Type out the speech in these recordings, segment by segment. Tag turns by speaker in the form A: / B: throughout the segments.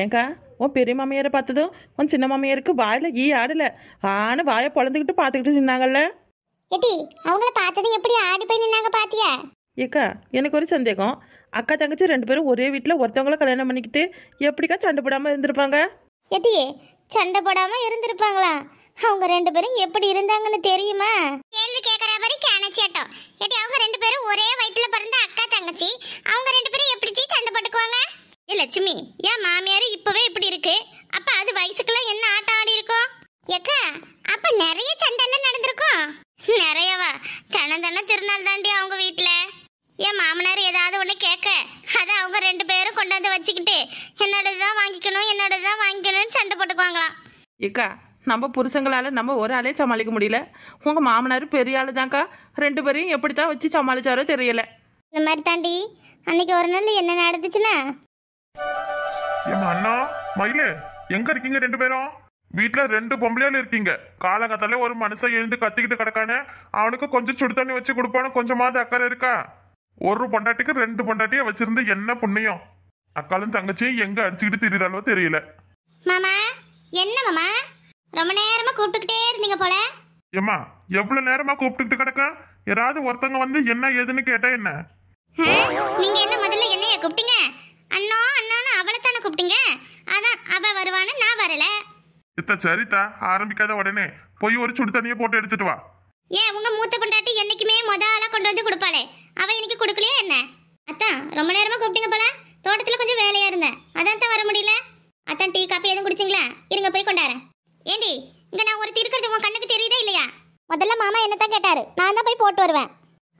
A: ஏங்கா உன் பெரிய மாமியாரை பார்த்ததும் உன் சின்ன மாமியாருக்கு வாயில் ஈ ஆடல ஆனு வாயை பொழந்துக்கிட்டு பார்த்துக்கிட்டு நின்னாங்கல்ல எட்டி அவங்கள பார்த்ததும் எப்படி ஆடி போய் நின்னாங்க பாத்தியா ஏக்கா எனக்கு ஒரு சந்தேகம் அக்கா தங்கச்சி ரெண்டு பேரும் ஒரே வீட்டில் ஒருத்தவங்கள கல்யாணம் பண்ணிக்கிட்டு எப்படிக்கா சண்டை போடாமல் இருந்திருப்பாங்க எட்டி சண்டை போடாமல் இருந்திருப்பாங்களா அவங்க ரெண்டு பேரும் எப்படி இருந்தாங்கன்னு தெரியுமா கேள்வி கேட்குற மாதிரி கேனச்சி ஆட்டம் எட்டி அவங்க ரெண்டு பேரும் ஒரே வயிற்றில் பிறந்த அக்கா தங்கச்சி அவங்க ரெண்டு பேரும் எப்படி லட்சுமி ஏன் மாமியார் இப்பவே இப்படி இருக்கு அப்ப அது வயசுக்குலாம் என்ன ஆட்டம் ஆடி இருக்கோம் ஏக்கா அப்ப நிறைய சண்டெல்லாம் நடந்திருக்கும் நிறையவா தனந்தன திருநாள் தாண்டி அவங்க வீட்டுல என் மாமனார் ஏதாவது ஒண்ணு கேட்க அதை அவங்க ரெண்டு பேரும் கொண்டாந்து வச்சுக்கிட்டு என்னோடதான் தான் வாங்கிக்கணும் என்னோடதான் வாங்கிக்கணும்னு சண்டை போட்டுக்குவாங்களாம் ஏக்கா நம்ம புருஷங்களால நம்ம ஒரு ஆளே சமாளிக்க முடியல உங்க மாமனார் பெரிய ஆளு தான்க்கா ரெண்டு பேரையும் எப்படி தான் வச்சு சமாளிச்சாரோ தெரியல இந்த மாதிரி தாண்டி அன்னைக்கு ஒரு நாள் என்ன நடந்துச்சுன்னா எங்க
B: அண்ணா மயிலு எங்க இருக்கீங்க ரெண்டு பேரும் வீட்டுல ரெண்டு பொம்பளையால இருக்கீங்க காலகத்தால ஒரு மனுஷன் எழுந்து கத்திக்கிட்டு கிடக்கானே அவனுக்கு கொஞ்சம் சுடு தண்ணி வச்சு கொடுப்பானு கொஞ்சமாவது அக்கறை இருக்கா ஒரு பொண்டாட்டிக்கு ரெண்டு பொண்டாட்டியை வச்சிருந்து என்ன புண்ணியம் அக்காலும் தங்கச்சியும் எங்க அடிச்சுக்கிட்டு திரியிற தெரியல
A: மாமா என்ன மாமா ரொம்ப நேரமா கூப்பிட்டுக்கிட்டே இருந்தீங்க போல
B: ஏமா எவ்வளவு நேரமா கூப்பிட்டுக்கிட்டு கிடக்க யாராவது ஒருத்தங்க வந்து என்ன ஏதுன்னு கேட்டா என்ன
A: நீங்க என்ன முதல்ல என்னைய கூப்பிட்டீங்க அண்ணா அண்ணா கூப்பிட்டீங்க அதான் அவ வருவான்னு நான் வரல
B: இத்த சரிதா ஆரம்பிக்காத உடனே போய் ஒரு சுடு தண்ணியை போட்டு எடுத்துட்டு வா
A: ஏன் உங்க மூத்த பொண்டாட்டி என்னைக்குமே மொத ஆளா கொண்டு வந்து கொடுப்பாளே அவ இன்னைக்கு கொடுக்கலையா என்ன அத்தான் ரொம்ப நேரமா கூப்பிட்டீங்க போல தோட்டத்துல கொஞ்சம் வேலையா இருந்தேன் அதான் தான் வர முடியல அத்தான் டீ காப்பி எதுவும் குடிச்சிங்களா இருங்க போய் கொண்டாரேன் ஏண்டி இங்க நான் ஒரு இருக்கிறது உன் கண்ணுக்கு தெரியுதே இல்லையா முதல்ல மாமா என்னத்தான் கேட்டாரு நான் தான் போய் போட்டு வருவேன்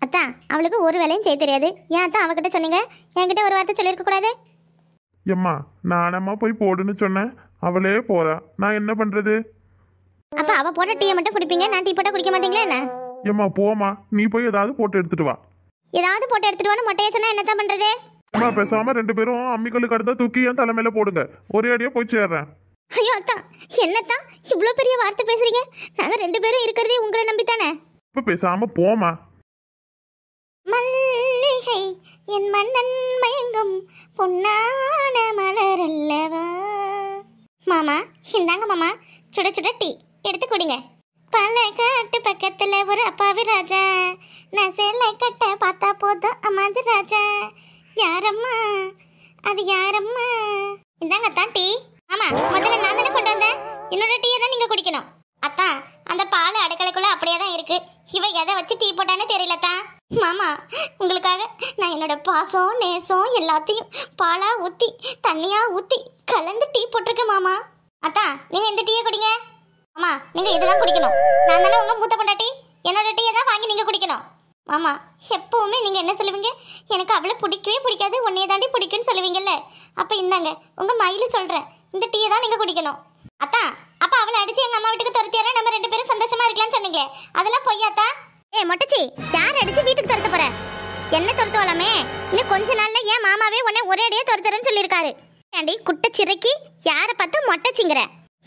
A: அத்தான் அவளுக்கு ஒரு வேலையும் செய்ய தெரியாது ஏன் அத்தான் அவகிட்ட சொன்னீங்க என்கிட்ட ஒரு வார்த்தை சொல்லியிருக்க கூடாது
B: எம்மா நானம்மா போய் போடுன்னு சொன்னேன் அவளே போறா நான் என்ன பண்றது
A: அப்ப அவ போட்ட டீ மட்டும் குடிப்பீங்க நான் டீ போட்ட குடிக்க மாட்டீங்களா என்ன
B: எம்மா போமா நீ போய் ஏதாவது போட்டு எடுத்துட்டு வா
A: ஏதாவது போட்டு எடுத்துட்டு வான்னு மொட்டையா சொன்னா என்னதான் பண்றது
B: அம்மா பேசாம ரெண்டு பேரும் அம்மிக்கல்லுக்கு அடுத்தா தூக்கி என் தலைமையில போடுங்க ஒரே அடியா போய் சேர்றேன்
A: ஐயோ அத்தா என்னத்தா இவ்வளோ பெரிய வார்த்தை பேசுறீங்க நாங்க ரெண்டு பேரும் இருக்கிறதே உங்களை தானே
B: இப்ப பேசாம போமா
A: மல்ல என் மன்னன் மயங்கும் பொன்னான மலர் அல்லவா மாமா இந்தாங்க மாமா சுட சுட டீ எடுத்து குடிங்க பல காட்டு பக்கத்தில் ஒரு அப்பாவி ராஜா நான் சேலை கட்ட பார்த்தா போதும் அம்மாது ராஜா யாரம்மா அது யாரம்மா இந்தாங்க அத்தான் டீ ஆமாம் முதல்ல நான் தானே கொண்டு வந்தேன் என்னோட டீயை தான் நீங்கள் குடிக்கணும் அத்தான் அந்த பால் அடக்கலைக்குள்ள அப்படியே தான் இருக்குது இவ எதை வச்சு டீ போட்டானே தெரியலத்தான் மாமா உங்களுக்காக நான் என்னோட பாசம் நேசம் எல்லாத்தையும் பாலாக ஊற்றி தண்ணியாக ஊற்றி கலந்து டீ போட்டிருக்கேன் மாமா அத்தா நீங்கள் இந்த டீயை குடிங்க மாமா நீங்கள் இதுதான் குடிக்கணும் நான் தானே உங்கள் மூத்த பண்ண டீ என்னோட டீயை தான் வாங்கி நீங்கள் குடிக்கணும் மாமா எப்போவுமே நீங்கள் என்ன சொல்லுவீங்க எனக்கு அவளை பிடிக்கவே பிடிக்காது உன்னையை தாண்டி பிடிக்குன்னு சொல்லுவீங்கல்ல அப்போ இந்தாங்க உங்கள் மயில் சொல்கிறேன் இந்த டீயை தான் நீங்கள் குடிக்கணும் அத்தான் அப்போ அவளை அடித்து எங்கள் அம்மா வீட்டுக்கு துரத்தியாரா நம்ம ரெண்டு பேரும் சந்தோஷமாக இருக்கலாம்னு சொன்னீங்களே அதெல்லாம் பொய்யாத்தா ஏய் மொட்டச்சி யார் அடிச்சு வீட்டுக்கு துரத்த போற என்ன துரத்துவாலாமே இன்னும் கொஞ்ச நாள்ல ஏன் மாமாவே உன்னை ஒரே அடியே துரத்துறேன்னு சொல்லியிருக்காரு ஏண்டி குட்ட சிறக்கி யாரை பார்த்து மொட்டச்சிங்கிற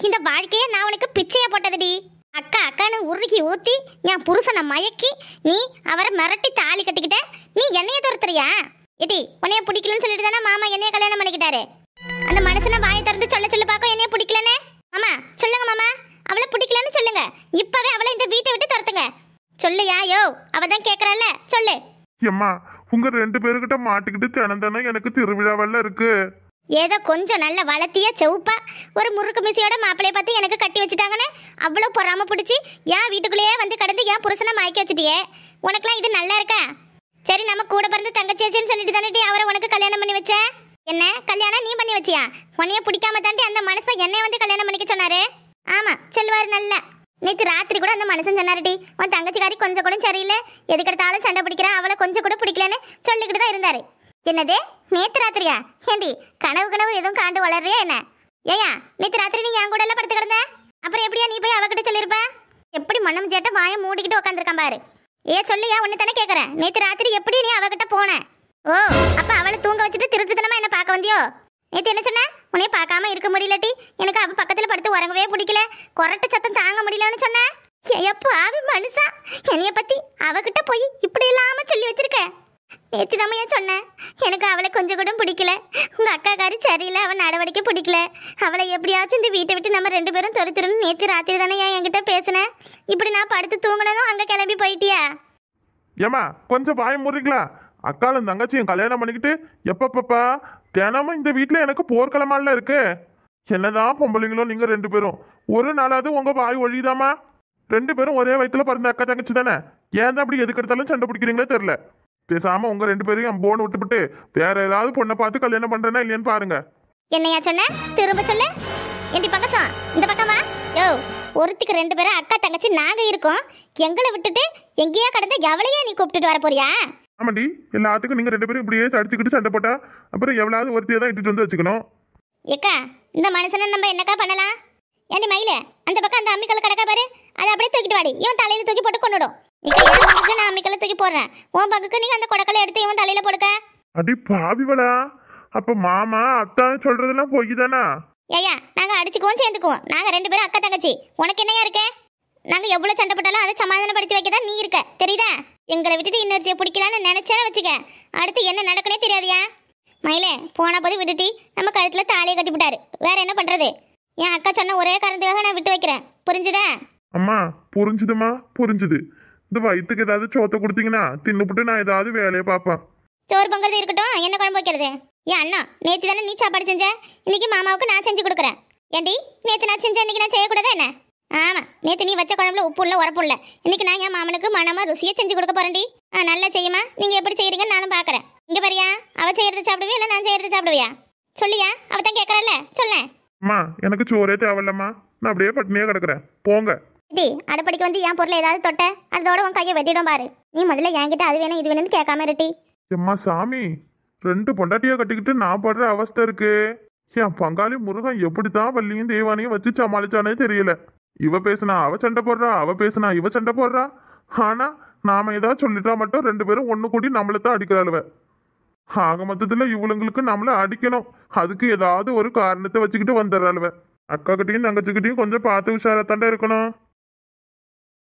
A: இந்த வாழ்க்கையை நான் உனக்கு பிச்சையா போட்டதுடி அக்கா அக்கான்னு உருகி ஊத்தி என் புருஷனை மயக்கி நீ அவரை மிரட்டி தாலி கட்டிக்கிட்ட நீ என்னைய துரத்துறியா எடி உன்னைய பிடிக்கலன்னு சொல்லிட்டு தானே மாமா என்னைய கல்யாணம் பண்ணிக்கிட்டாரு அந்த மனுஷனை வாயை திறந்து சொல்ல சொல்ல பார்க்க என்னைய பிடிக்கலன்னு மாமா சொல்லுங்க மாமா அவளை பிடிக்கலன்னு சொல்லுங்க இப்பவே அவளை இந்த வீட்டை விட்டு துரத்துங்க சொல்லையா யோ அவதான் தான் சொல்லு எம்மா உங்க ரெண்டு பேருக்கிட்ட மாட்டிக்கிட்டு தினந்தனம் எனக்கு திருவிழாவெல்லாம் இருக்கு ஏதோ கொஞ்சம் நல்ல வளர்த்தியா செவுப்பா ஒரு முறுக்கு மிசியோட மாப்பிளைய பார்த்து எனக்கு கட்டி வச்சுட்டாங்கன்னு அவ்வளோ பொறாம பிடிச்சி ஏன் வீட்டுக்குள்ளேயே வந்து கடந்து ஏன் புருஷனை மயக்கி வச்சுட்டியே உனக்குலாம் இது நல்லா இருக்கா சரி நம்ம கூட பிறந்து தங்கச்சேச்சின்னு சொல்லிட்டு தானே அவரை உனக்கு கல்யாணம் பண்ணி வச்சேன் என்ன கல்யாணம் நீ பண்ணி வச்சியா உன்னைய பிடிக்காம தாண்டி அந்த மனசை என்னைய வந்து கல்யாணம் பண்ணிக்க சொன்னாரு ஆமா சொல்லுவார் நல்லா நேற்று ராத்திரி கூட அந்த மனுஷன் சொன்னாருடி உன் தங்கச்சிக்காரி கொஞ்சம் கூட சரியில்லை எதுக்கெடுத்தாலும் சண்டை பிடிக்கிறா அவளை கொஞ்சம் கூட பிடிக்கலன்னு சொல்லிக்கிட்டு தான் இருந்தாரு என்னது நேற்று ராத்திரியா ஏண்டி கனவு கனவு எதுவும் காண்டு வளர்றியா என்ன ஏயா நேற்று ராத்திரி நீ என் கூட எல்லாம் படுத்து கிடந்த அப்புறம் எப்படியா நீ போய் அவகிட்ட சொல்லியிருப்ப எப்படி மண்ணம் சேட்டை வாயை மூடிக்கிட்டு உட்காந்துருக்கான் பாரு ஏ சொல்லியா ஒன்று தானே கேட்குறேன் நேற்று ராத்திரி எப்படி நீ அவகிட்ட போன ஓ அப்போ அவளை தூங்க வச்சுட்டு திருட்டுத்தனமா என்ன பார்க்க வந்தியோ நேற்று என்ன சொன்ன உன்னைய பார்க்காம இருக்க முடியலட்டி எனக்கு அவள் பக்கத்தில் படுத்து உறங்கவே பிடிக்கல கொரட்ட சத்தம் தாங்க முடியலன்னு சொன்னேன் எப்போ ஆவி மனுஷா என்னைய பற்றி அவகிட்ட போய் இப்படி இல்லாமல் சொல்லி வச்சிருக்க நேற்று தான் ஏன் சொன்னேன் எனக்கு அவளை கொஞ்சம் கூட பிடிக்கல உங்கள் அக்காக்காரி சரியில்லை அவள் நடவடிக்கை பிடிக்கல அவளை எப்படியாச்சும் இந்த வீட்டை விட்டு நம்ம ரெண்டு பேரும் துரத்துறோன்னு நேற்று ராத்திரி தானே ஏன் என்கிட்ட பேசினேன் இப்படி நான் படுத்து தூங்கினதும் அங்கே கிளம்பி போயிட்டியா
B: ஏமா கொஞ்சம் வாயம் முறிக்கலாம் அக்காலும் தங்கச்சியும் கல்யாணம் பண்ணிக்கிட்டு எப்பப்பப்பா தினமும் இந்த வீட்டில் எனக்கு போர்க்களமால இருக்கு என்னதான் பொம்பளைங்களோ நீங்கள் ரெண்டு பேரும் ஒரு நாளாவது உங்கள் வாய் ஒழியுதாமா ரெண்டு பேரும் ஒரே வயத்தில் பிறந்த அக்கா தங்கச்சி தானே ஏன் அப்படி எதுக்கு எடுத்தாலும் சண்டை பிடிக்கிறீங்களே தெரில பேசாம உங்க ரெண்டு பேரையும் போன் விட்டுவிட்டு வேற ஏதாவது பொண்ணை பார்த்து கல்யாணம் பண்றேன்னா இல்லையான்னு பாருங்க
A: என்னையா சொன்ன திரும்ப சொல்ல என் பக்கம் இந்த பக்கமா யோ ஒருத்திக்கு ரெண்டு பேரும் அக்கா தங்கச்சி நாங்க இருக்கோம் எங்களை விட்டுட்டு எங்கேயா கடந்த எவ்வளையா நீ கூப்பிட்டுட்டு வர போறியா
B: ஆமாண்டி எல்லாத்துக்கும் நீங்க ரெண்டு பேரும் இப்படியே அடிச்சுக்கிட்டு சண்டை போட்டா அப்புறம் எவ்வளவு ஒருத்தியை தான் இட்டுட்டு வந்து வச்சுக்கணும்
A: ஏக்கா இந்த மனுஷனை நம்ம என்னக்கா பண்ணலாம் ஏண்டி மயில அந்த பக்கம் அந்த அம்மிக்கல் கடக்க பாரு அதை அப்படியே தூக்கிட்டு வாடி இவன் தலையில தூக்கி போட்டு கொண்டுடும் இப்போ நான் அம்மிக்கல்ல தூக்கி போடுறேன் உன் பக்கத்துக்கு நீங்க அந்த கொடக்கலை எடுத்து இவன் தலையில போடுக்க
B: அடி பாவிவளா அப்ப மாமா அத்தா சொல்றதெல்லாம் போய் தானா
A: ஏயா நாங்க அடிச்சுக்குவோம் சேர்ந்துக்குவோம் நாங்க ரெண்டு பேரும் அக்கா தங்கச்சி உனக்கு என்னையா இருக்கே நாங்க எவ்வளவு சண்டை போட்டாலும் அதை சமாதானப்படுத்தி வைக்கதா நீ இருக்க தெரியுதா எங்களை விட்டுட்டு இன்னொருத்தைய பிடிக்கலான்னு நினச்சேன்னு வச்சுக்க அடுத்து என்ன நடக்குனே தெரியாதியா மயிலே போன போது விட்டுட்டி நம்ம கழுத்தில் தாலியை கட்டிவிட்டாரு வேற என்ன பண்ணுறது என் அக்கா சொன்ன ஒரே காரணத்துக்காக நான் விட்டு வைக்கிறேன் புரிஞ்சுதா
B: அம்மா புரிஞ்சுதுமா புரிஞ்சுது இந்த வயிற்றுக்கு ஏதாவது சோத்தை கொடுத்தீங்கன்னா தின்னுபிட்டு நான் ஏதாவது வேலையை பார்ப்பேன்
A: சோறு பொங்குறது இருக்கட்டும் என்ன குழம்பு வைக்கிறது ஏன் அண்ணா நேற்று தானே நீ சாப்பாடு செஞ்ச இன்னைக்கு மாமாவுக்கு நான் செஞ்சு கொடுக்குறேன் ஏண்டி நேற்று நான் செஞ்சேன் இன்னைக்கு நான் செய்யக்கூடாது என்ன ஆமாம் நேற்று நீ வச்ச குழம்புல உப்பு இல்லை உரப்பு இல்லை இன்னைக்கு நான் என் மாமனுக்கு மனமாக ருசியை செஞ்சு கொடுக்க போகிறேன்டி ஆ நல்லா செய்யுமா நீங்கள் எப்படி செய்கிறீங்கன்னு நானும் பார்க்குறேன் இங்கே பாரியா அவ செய்கிறது சாப்பிடுவியா இல்லை நான் செய்கிறது சாப்பிடுவியா சொல்லியா அவ தான் கேட்குறல்ல சொல்லேன்
B: அம்மா எனக்கு சோறே தேவையில்லம்மா நான் அப்படியே பட்டினியே கிடக்குறேன் போங்க
A: டி அடுப்படிக்கு வந்து என் பொருளை ஏதாவது தொட்ட அதோட உன் கையை வெட்டிடும் பாரு நீ முதல்ல என்கிட்ட அது வேணும் இது வேணும்னு கேட்காம இருட்டி
B: எம்மா சாமி ரெண்டு பொண்டாட்டியா கட்டிக்கிட்டு நான் படுற அவஸ்தை இருக்கு என் பங்காளி முருகன் தான் வள்ளியும் தேவானையும் வச்சு சமாளிச்சானே தெரியல இவ பேசுனா அவ சண்டை போடுறா அவ பேசுனா இவ சண்டை போடுறா ஆனா நாம ஏதாவது சொல்லிட்டா மட்டும் ரெண்டு பேரும் ஒன்று கூடி நம்மளை தான் அடிக்கிறாளுவ ஆக மொத்தத்தில் இவளுங்களுக்கு நம்மளை அடிக்கணும் அதுக்கு ஏதாவது ஒரு காரணத்தை
A: வச்சுக்கிட்டு வந்துடுறாளுவ அக்கா கிட்டையும் தங்கச்சிக்கிட்டையும் கொஞ்சம் பார்த்து உஷாரத்தாண்டா இருக்கணும்